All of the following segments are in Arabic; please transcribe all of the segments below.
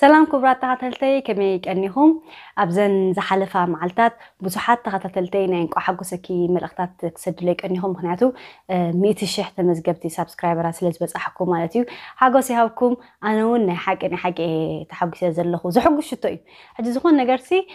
سلام كبرات تغتلتي كميك أنهم أبزن زحلفة معلتات بزوحات تغتلتي نينك أحقو سكي ملغتات تكسدو ليك أنهم هناتو ميتي شيح تمزقبتي سابسكرايبرا سلز بس أحقو مالتيو حقو سيهاوكم أنون حق أني حق تحقو سيزل لخو زحقو شطوي حجي زخون نقرسي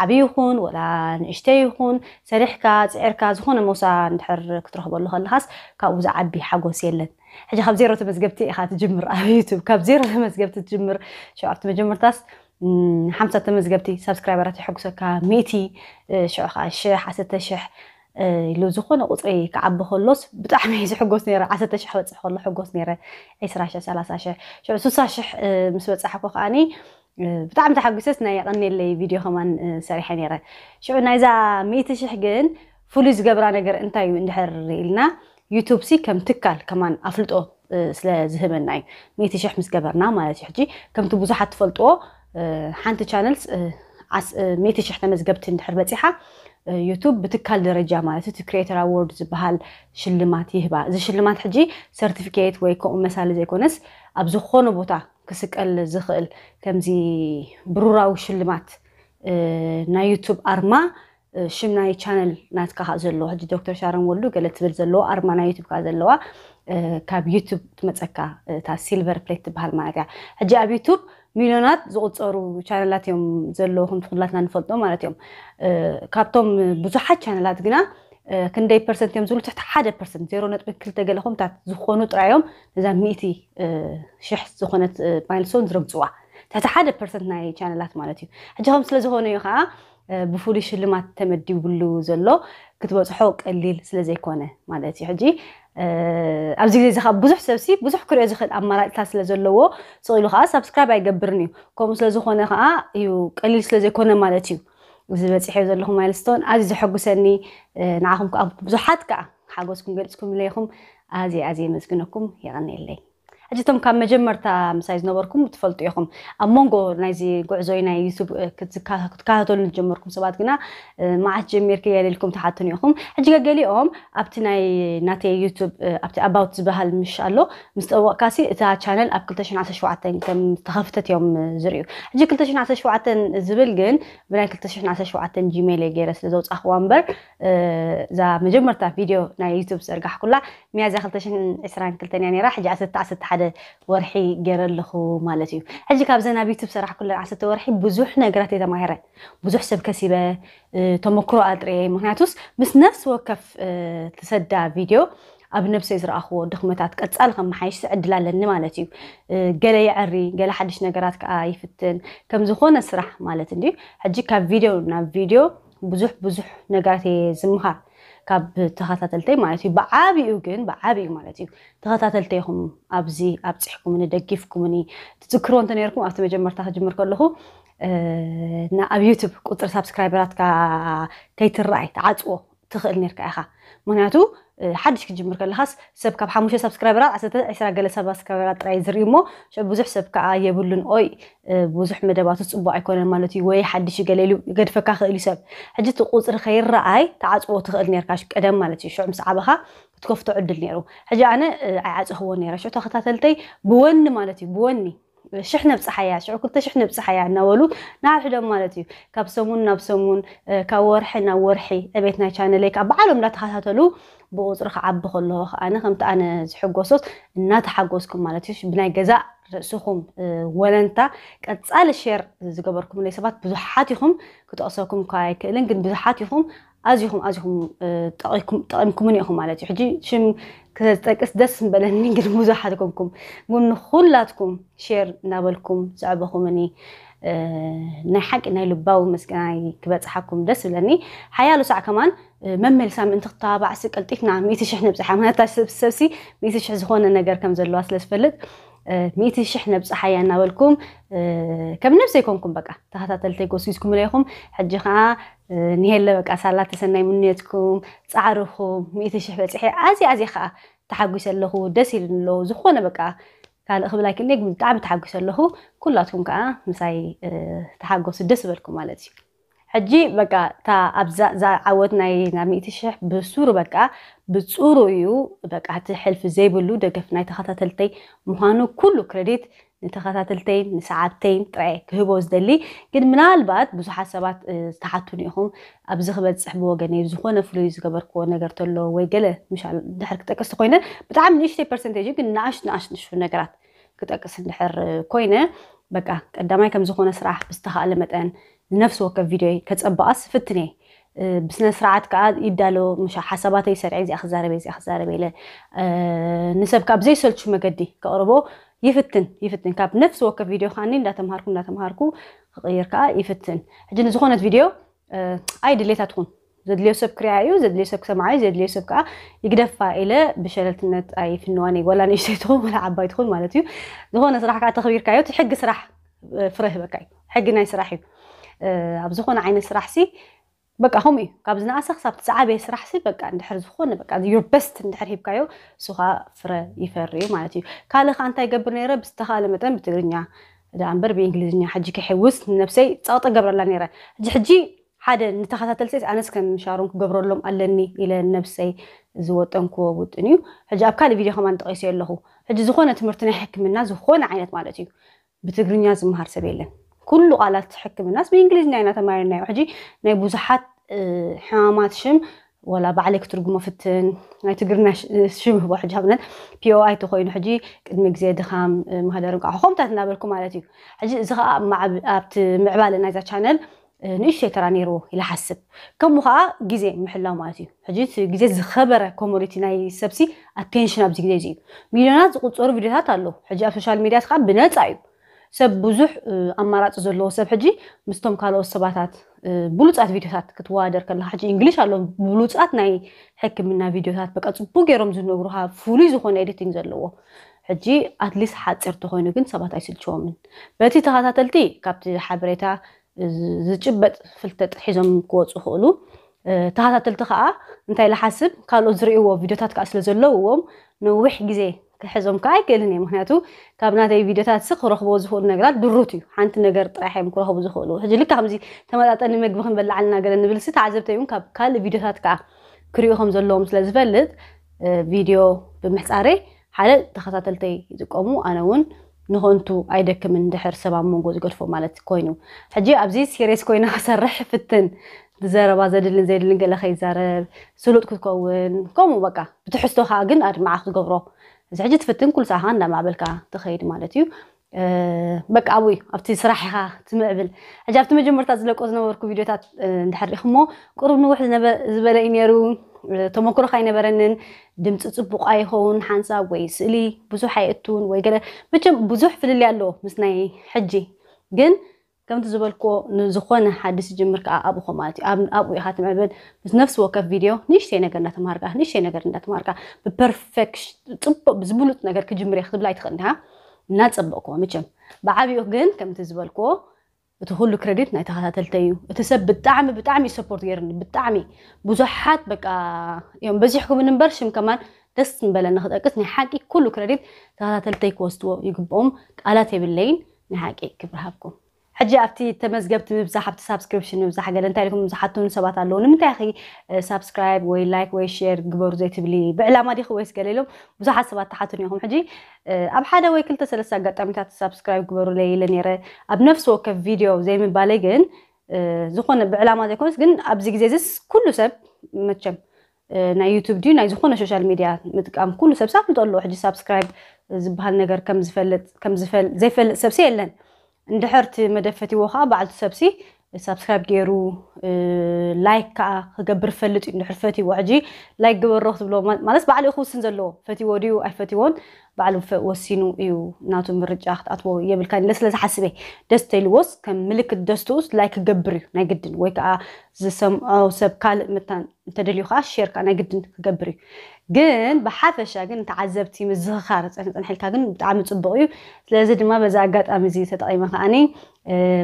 عبيوخون ولا نشتيوخون سريحكا زعيركا زخون موسى نتحر كتروح بولوها اللحاس كاوزا عبي حقو سيلت حجي خاب زيرو تمس قبتي إخا تجمر على يوتيوب كاب زيرو تمس قبت تجمر شعر تمجمر تاس حمسة تمس قبتي سبسكرايبرات حقسة كا ميتي آه، شعر خا الشيح عسة آه، تشح لو زخونا قطعي كعب خلص بتحمي زي حقوس نيرة عسة تشح وتصح والله حقوس نيرة عسرة عشة سلاسة عشة شعر سوسة آه، شح مسوى تصح وخاني بتعمل تحقوسس نا يقني اللي فيديو همان سريح نيرة شعر نايزا ميتي شح جن فلوس قبرانا قر انتايو اندحر إلنا يوتيوب سي كم تكال كمان أفلت أو سلا زهمنا يعني مية شح مس جبرنا ما تحجي كم تبوزة حد فلت أو حانت شانلز عس مية شح نمس جبت نحربتي حا يوتيوب بتكال درجة ما لسه تكريتر أوردز بهال شلمات يهبا زي شلمات حجي سيرتيفيكيت ويكون مثال زي كونس أبزخون بوتا كسك الزخل كم زي برورا وشلمات نا يوتيوب أرما ሽም ናይ ቻነል ናት ከዓ ዘለዎ ሕጂ ዶክተር ሻረን ወሉ ገለ ትብል ዘለዎ ኣርማ ናይ ዩቱብ ከዓ ዘለዋ ካብ ዩቱብ ትመፀካ እታ ሲልቨር ፕሌት ትበሃል ማለት እያ ሕጂ ኣብ ዩቱብ ሚልዮናት ዝቁፀሩ ቻነላት እዮም ዘለዎ ከም ትኩላትና ንፈልጦ ማለት እዮም ካብቶም ብዙሓት ቻነላት ግና ክንደይ ፐርሰንት እዮም ዝብሉ ትሕቲ ሓደ ፐርሰንት ዜሮ ነጥቢ ክልተ ገለ ከምታት ዝኮኑ ጥራዮም ነዛ ሚእቲ ሽሕ ዝኮነት ማይልስቶን ዝረግፅዋ ትሕቲ ሓደ ፐርሰንት ናይ ቻነላት ማለት እዩ ሕጂ ከም ስለዝኮነ እዩ ከዓ ብፍሉይ ሽልማት ተመዲቡሉ ዘሎ ክትበፅሖ ቀሊል ስለዘይኮነ ማለት እዩ ሕጂ ኣብዚ ግዜ ከዓ ብዙሕ ሰብሲ ብዙሕ ክሪኦ ዝኽእል ኣማራጭታት ስለዘለዎ ስቕ ኢሉ ከዓ ሳብስክራይብ ኣይገብርን እዩ ከምኡ ስለዝኾነ ከዓ እዩ ቀሊል ስለዘይኮነ ማለት እዩ ዝበፂሐዮ ዘለኹ ማይልስቶን ኣዝዩ ዘሐጉሰኒ ንዓኹም ከዓ ብዙሓት ከዓ ሓጎስኩም ገሊፅኩም ለይኹም ኣዝየ ኣዝየ መዝግነኩም የቐኒየለይ حجتهم كان مجمر تا مسايز نوركم تفلتو يخم أمونغو نايزي قعزوينا يوسف كتكاهتو نجمركم سبات كنا ما عجمير كيالي لكم تحاتون يخم حجيقا قالي أوم أبتناي ناتي يوتيوب أبتي أباوت بها المشالو مستوى كاسي إتا چانل أب كلتاشن عسا شوعتين كم تخفتت يوم زريو حجي كلتاشن عسا شوعتين زبلقن بناي كلتاشن عسا شوعتين جيميلي غيرس لزوز أخوان بر زا مجمر تا فيديو نا يوتيوب سرقح كلا ميازي خلتاشن إسران كلتان يعني راح جاسد تعسد تحد حدا ورحي قرا لخو مالتي حجي كاب زينا بيوتيوب صراحه كل عسته ورحي بزوح نقرات تمايره بزوح سب كسبه آه، تمكرو ادري مهناتوس بس نفس وقف آه، تسدى فيديو اب نفسي زرا اخو دخمتات قصال خم حيش سعدل لنا مالتي آه، قال يا عري قال حدش نقرات كا يفتن كم زخونا صراحه مالتي حجي كاب فيديو نا فيديو بزوح بزوح نقرات زمها ካብ ተኸታተልተይ ማለት እዩ ብዓብኡ ግን ብዓብኡ ማለት እዩ ተኸታተልተይኹም ኣብዚ ኣብፅሕኩምኒ ደጊፍኩምኒ ትዝክሮ እንተ ነርኩም ኣብቲ መጀመርታ ክጅምር ከለኹ ኣብ ዩቱብ ቁፅሪ ሳብስክራይበራትካ ከይትረኣይ ተዓፅዎ ትኽእል ነርካ ኢኻ ምክንያቱ حدش كجمر كله هاس سب كاب حاموش سبسكرايبرات عسى تعيش رجال سبسكرايبرات رايز ريمو شو بوزح سب كا يبلون أي بوزح مدبات سب بايكون المالتي وي حدش يقللو قد فك خلي سب حدش تقوس الخير رأي تعز قوت غدني ركاش قدام مالتي شو عم سعبها تكوف تعد النيرو حاجة أنا عز هو نيرو شو تاخد ثالثي بون مالتي بوني شحنا بصحيا شعور كنت شحنا بصحيا نولو نعرف دم مالتي كابسمون نابسمون كورحي نورحي ابيتنا شانليك ابعلم لا تخاطلو بوزرخ عب خلوه أنا خمت أنا حجوسوس النات حجوسكم مالتش بناي جزاء رأسكم ولنتا قد سأل شير زجبركم ليس بات بزحاتكم كنت أصلكم كايك لينك بزحاتكم أزيكم أزيكم تقيكم تقيمكم من يخم على تحجي شم كتاكس دس بلني قد مزحاتكم كم من خلاتكم شير نابلكم زعبكم مني نحق نايلو باو مسكناي كبات حكم دس بلني حيالو ساعة كمان መመልሳ ምእንቲ ክተባባዕሲ ቀልጢፍና ሚእቲ ሽሕ ነብፅሓ ምክንያቱ ሰብሲ ሚእቲ ሽሕ ዝኮነ ነገር ከም ዘለዋ ስለ ዝፈልጥ ሚእቲ ሽሕ ነብፅሓ እያ እናበልኩም ከም ነብሰይኮንኩም በቃ ተኸታተልተይ ጎሲዝኩም ኢኹም ሕጂ ከዓ ንሄለ በቃ ሳላ ተሰናይ ምንትኩም ፃዕርኩም ሚእቲ ሽሕ በፂሐ ኣዝየ ኣዝየ ከዓ ተሓጒስ ኣለኹ ደስ ኢሉ ኣለዎ ዝኾነ በቃ ካልእ ክብላይ ክለ ብጣዕሚ ተሓጒስ ኣለኹ ኩላትኩም ከዓ ምሳይ ተሓጎሱ ደስ በልኩም ማለት እዩ حجي بقى تا أبزا زا عودنا ينميتش بسور بقى بسورو يو بقى حلف زي بلو دقفنا يتخطى تلتي مهانو كلو كريديت نتخطى تلتين نساعتين طعي كهبوز دلي قد من البات بزو حاسبات تحتوني هم أبزخ بات سحبو وقاني بزخونا فلويز قبركو نقرتلو ويقلة مش على دحرك تاكستو قوينة بتعام نيشتي برسنتيجي قد ناش ناش نشفو نقرات كتاكست نحر قوينة بقى قدامي كم زخونا سراح بستخاء لمتان نفس وكف فيديو كتب التنين فتني بسنا سرعات كعاد يدالو مش حسابات أي سرعة زي أخزارة بيز أخزارة بيلا أه نسب كاب زي سلتش مجدي كأربو يفتن يفتن كاب نفس وكف فيديو خاني لا تمهركم لا تمهركو غير كا يفتن حجنا زخونة فيديو أه أي دليل تكون زد ليه سب كريعيو زد ليه سب كسمعي زد ليه سب كا يقدر فائلة بشلت النت أي في النواني ولا نشتيتو ولا عباي تكون مالتيو زخونة صراحة كا تخبير كايو تحق صراحة فره بكاي حقنا يسرحيو ኣብ ዝኾነ ዓይነት ስራሕ ሲ በቃ ከምኡ እዩ ካብ ዝነኣሰ ክሳብ ዝዓበየ ስራሕ ሲ በቃ እንድሕር ዝኮነ በቃ ዩር በስት እንድሕር ሂብካዮ ንሱኻ ፍረ ይፈሪ እዩ ማለት እዩ ካልእ ከዓ እንታይ ገብር ነይረ ብዝተካለ መጠን ብትግርኛ ዳ እምበር ብእንግሊዝኛ ሕጂ ከሕውስ ንነብሰይ ፀቕጢ ገብረላ ነይረ ሕጂ ሕጂ ሓደ ንተኸታተልሰይ ኣነስ ከም ሻሮን ክገብረሎም ኣለኒ ኢለ ነብሰይ ዝወጠንክዎ ውጥን እዩ ሕጂ ኣብ ካልእ ቪድዮ ከማ ንጠቂሰ ኣለኹ ሕጂ ዝኾነ ትምህርቲ ናይ ሕክምና ዝኾነ ዓይነት ማለት እዩ ብትግርኛ ዝምሃር ሰብ የለን كل قالت حكم الناس بإنجليزي نعينا تمارينا يوحجي نعيبو زحات آه، حامات شم ولا بعليك ترقمة فتن نعي تقرنا شم هبو آه، حجي هبنا بيو اي تخوين حجي قدمك زيد خام آه، مهدر نقع خوم تاتنا بالكم على تيو حجي زغا مع بت معبال نايزا شانل نيش ترى نيرو الى حسب كم وخا جيزي محلاو مالتي حجي جيزي زخبر كوموريتي ناي سبسي اتنشن ابزي جيزي مليونات زقود صور فيديوهات اللو حجي اف سوشال ميديا تخاب بنات عيب ሰብ ብዙሕ ኣማራፂ ዘለዎ ሰብ ሕጂ ምስቶም ካልኦት ሰባታት ብሉፃት ቪድዮታት ክትዋደር ከለካ ሕጂ እንግሊሽ ኣሎ ብሉፃት ናይ ሕክምና ቪድዮታት በቃ ፅቡቅ ገይሮም ዝነብሩካ ፍሉይ ዝኮነ ኤዲቲንግ ዘለዎ ሕጂ ኣትሊስት ሓፂር ኮይኑ ግን ሰባት ኣይስልችዎምን በቲ ተኸታተልቲ ካብቲ ሓበሬታ ዝጭበጥ ፍልጠጥ ሒዞም ክወፁ ክእሉ ተኸታተልቲ ከዓ እንታይ ዝሓስብ ካልኦት ዝርእይዎ ቪድዮታት ከዓ ስለ ዘለውዎም ነዊሕ ግዜ ክሕዞምካ ኣይክእልን እየ ምክንያቱ ካብ ናተይ ቪድዮታት ስ ክረክቦ ዝኽእሉ ነገራት ድሩት እዩ ሓንቲ ነገር ጥራሕ እዮም ክረክቡ ዝኽእሉ ሕጂ ልካ ከምዚ ተመጣጠኒ ምግቢ ክንበልዕ ኣለና ገለ ንብል ስ ተዓዘብተ እውን ካብ ካልእ ቪድዮታት ከዓ ክሪኡ ከም ዘለዎም ስለ ዝፈልጥ ቪድዮ ብምሕፃሬ ሓደ ተኸታተልተይ ይጥቀሙ ኣነ እውን ንኾንቱ ኣይደክምን ድሕር ሰብ ኣብ መንጎ ዝገድፎ ማለት ኮይኑ ሕጂ ኣብዚ ሴሬስ ኮይና ክሰርሕ ፍትን ዝዘረባ ዘድልን ዘይድልን ገለ ከይዛረብ ስሉጥ ክትከውን ከምኡ በቃ ብትሕዝቶ ከዓ ግን ኣድማዓ ክትገብሮ زعجت فتن كل ساحة عندنا مع بلكا تخيل مالتيو أه بك أبوي أبتي صراحة تمعبل عجبت مجمع مرتاز لك أزنا وركو فيديو تات دحر أه، إخمو قرب نوح زنا زبالة إنيرو أه، تمكرو خاينة برنن دمت تسبق أي هون حانسا ويس إلي بزوح حيقتون ويقال مجم بزوح في اللي قال له مسناي حجي جن أه كم تزبلكو نزخون حدس جمرك آه، أبو خمالتي أب آه، أبو يحات معبد بس نفس وقف فيديو نيش تينا قرنا تمارك نيش تينا قرنا تمارك ببرفكش تب بزبلت نقدر كجمر يخطب لايت خدها ناس أبوكو مشم بعبي أجن كم تزبلكو بتقول كريدت نايت هذا تلتيو تسب بتعم بتعمي سبورت يرني بتعمي بزحات بك آه، يوم بزحكم من برشم كمان تسم بلا نخد أقصني حاكي كل كريدت هذا تلتيك وستو يقبهم على تيبلين نحاكي كبرهابكم حجي أفتي تمزجبت مبزح حبت سبسكريبشن مبزح حاجة لأن تاريخهم مبزح حطون سبات على لون متى أخي سبسكرايب آه، وي لايك وي شير قبر زي تبلي بعلامة دي خوي اسكال لهم مبزح سبات حطون يوم حجي آه، أب حدا وي كل تسلسة قد أمتا تسبسكرايب قبر لي لنيرة أب نفس وك فيديو زي آه، ما بالغن زخون بعلامة دي كونس جن أب زيك زيزيس كل سب متشم نا يوتيوب دي نا زخون سوشيال ميديا متقام كل سب ساب متقول له حجي سبسكرايب زبهالنجر كم زفلت كم زفل زفل سبسي لنا اندحرت مدفتي وخا بعد سبسي سبسكرايب جيرو لايك كقبر فلت اندحرفتي وعجي لايك قبر روحت بلو ما لس بعد اخو سنزلو فتي وديو اي فتي ون بعد وسينو ايو ناتو مرجع اتو يبل كان لس لس حسبي دستي الوس كان ملك الدستوس لايك قبر نايقدن ويكا زسم او سب كال متان تدليو خاش شير كان نايقدن قبري ግን ብሓፈሻ ግን ተዓዘብቲ ምዝኽኻር ፀንሕልካ ግን ብጣዕሚ ፅቡቅ እዩ ስለዚ ድማ በዛ ኣጋጣሚ እዚ ተጠቂመ ከዓኒ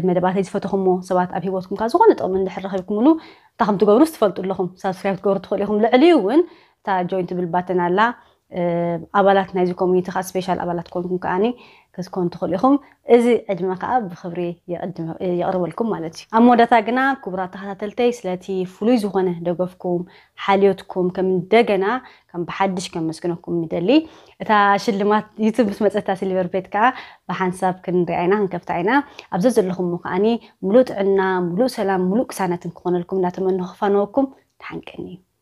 መደባተይ ዝፈትኹሞ ሰባት ኣብ ሂወትኩም ካብ ዝኾነ ጥቕሚ እንድሕር ረኪብኩምሉ እንታይ ከም ትገብሩ ትፈልጡ ኣለኹም ሳብስክራይብ ትገብሩ ትኽእሉ ኢኹም ልዕሊ እውን እታ ጆይንት ብል ባተን ኣላ أبلات نازي كوميونتي خاص سبيشال أبلات كلكم كأني كس كون تخليهم إزي أجمع كأب بخبري يقدم يقرب لكم مالتي أما ده تاجنا كبرة تحت تلتي سلتي فلوس وغنى دوقفكم حاليتكم كم دجنا كم بحدش كم مسكنكم مدلي تا شلمات يوتيوب بس متأسف تاسي ليفر بيت كا بحنساب كن رعينا هنكفت عينا أبزز لكم ملوت عنا ملوت سلام ملوك سنة تكون لا تمنو خفانوكم تحنكني